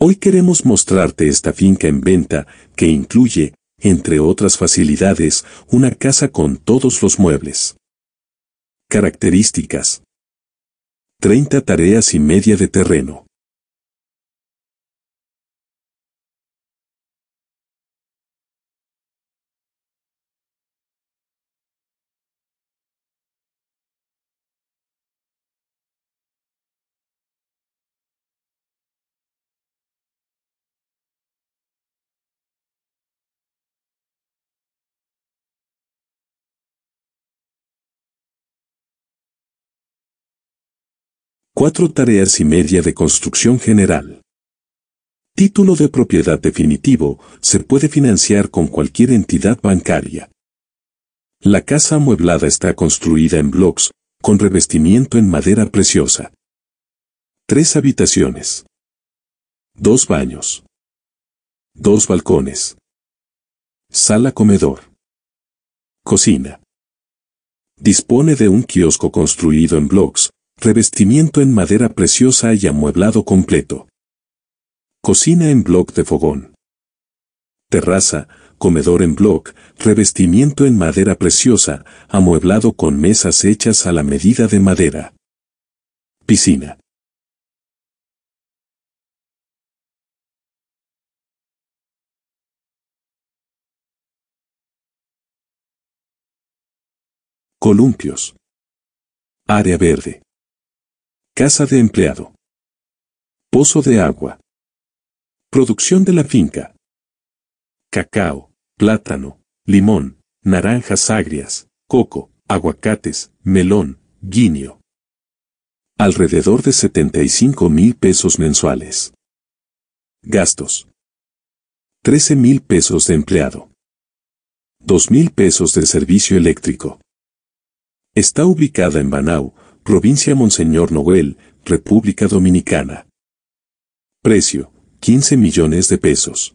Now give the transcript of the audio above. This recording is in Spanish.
Hoy queremos mostrarte esta finca en venta que incluye, entre otras facilidades, una casa con todos los muebles. Características. 30 tareas y media de terreno. Cuatro tareas y media de construcción general. Título de propiedad definitivo se puede financiar con cualquier entidad bancaria. La casa amueblada está construida en bloques, con revestimiento en madera preciosa. Tres habitaciones. Dos baños. Dos balcones. Sala comedor. Cocina. Dispone de un kiosco construido en bloques, Revestimiento en madera preciosa y amueblado completo. Cocina en bloc de fogón. Terraza, comedor en bloc, revestimiento en madera preciosa, amueblado con mesas hechas a la medida de madera. Piscina. Columpios. Área verde. Casa de empleado. Pozo de agua. Producción de la finca. Cacao, plátano, limón, naranjas agrias, coco, aguacates, melón, guineo. Alrededor de 75 mil pesos mensuales. Gastos. 13 mil pesos de empleado. 2 mil pesos de servicio eléctrico. Está ubicada en Banau, Provincia Monseñor Noel, República Dominicana. Precio, 15 millones de pesos.